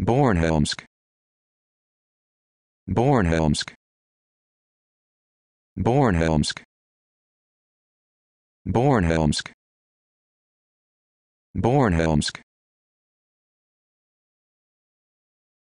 Bornhelmsk Bornhelmsk Bornhelmsk Bornhelmsk Bornhelmsk